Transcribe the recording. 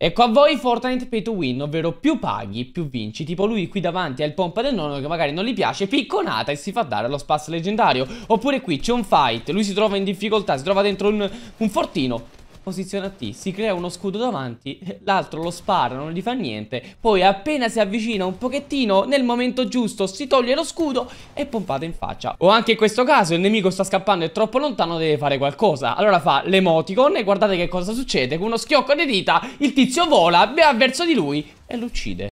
Ecco a voi Fortnite Pay to Win, ovvero più paghi più vinci, tipo lui qui davanti al pompa del nonno che magari non gli piace, picconata e si fa dare lo spazio leggendario, oppure qui c'è un fight, lui si trova in difficoltà, si trova dentro un, un fortino, posiziona T, si crea uno scudo davanti, l'altro lo spara, non gli fa niente, poi appena si avvicina un pochettino, nel momento giusto si toglie lo scudo e pompate in faccia. O anche in questo caso il nemico sta scappando e troppo lontano deve fare qualcosa, allora fa l'emoticon e guardate che cosa succede, con uno schiocco di dita il tizio vola, va verso di lui e lo uccide.